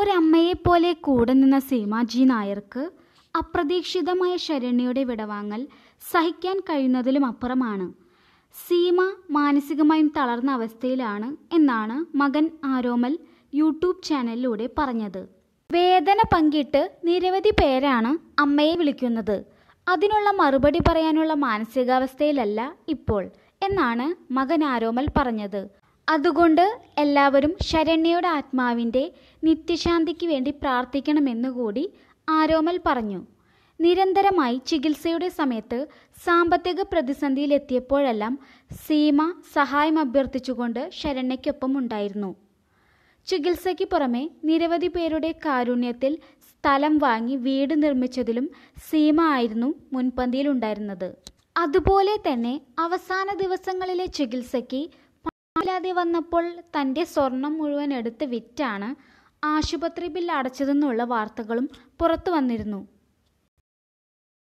ഒരമ്മയെപ്പോലെ കൂടെ നിന്ന സീമാജി നായർക്ക് അപ്രതീക്ഷിതമായ ശരണ്യയുടെ വിടവാങ്ങൽ സഹിക്കാൻ കഴിയുന്നതിലും അപ്പുറമാണ് സീമ മാനസികമായും തളർന്ന അവസ്ഥയിലാണ് എന്നാണ് മകൻ ആരോമൽ യൂട്യൂബ് ചാനലിലൂടെ പറഞ്ഞത് വേദന പങ്കിട്ട് നിരവധി പേരാണ് അമ്മയെ വിളിക്കുന്നത് അതിനുള്ള മറുപടി പറയാനുള്ള മാനസികാവസ്ഥയിലല്ല ഇപ്പോൾ എന്നാണ് മകൻ ആരോമൽ പറഞ്ഞത് അതുകൊണ്ട് എല്ലാവരും ശരണ്യയുടെ ആത്മാവിൻ്റെ നിത്യശാന്തിക്ക് വേണ്ടി പ്രാർത്ഥിക്കണമെന്നുകൂടി ആരോമൽ പറഞ്ഞു നിരന്തരമായി ചികിത്സയുടെ സമയത്ത് സാമ്പത്തിക പ്രതിസന്ധിയിലെത്തിയപ്പോഴെല്ലാം സീമ സഹായം അഭ്യർത്ഥിച്ചുകൊണ്ട് ശരണ്യയ്ക്കൊപ്പം ഉണ്ടായിരുന്നു ചികിത്സയ്ക്ക് പുറമെ നിരവധി പേരുടെ കാരുണ്യത്തിൽ സ്ഥലം വാങ്ങി വീട് നിർമ്മിച്ചതിലും സീമ ആയിരുന്നു മുൻപന്തിയിലുണ്ടായിരുന്നത് അതുപോലെ തന്നെ അവസാന ദിവസങ്ങളിലെ ചികിത്സയ്ക്ക് ഇല്ലാതെ വന്നപ്പോൾ തൻ്റെ സ്വർണം മുഴുവൻ എടുത്ത് വിറ്റാണ് ആശുപത്രി ബില്ല് അടച്ചതെന്നുള്ള വാർത്തകളും പുറത്തു വന്നിരുന്നു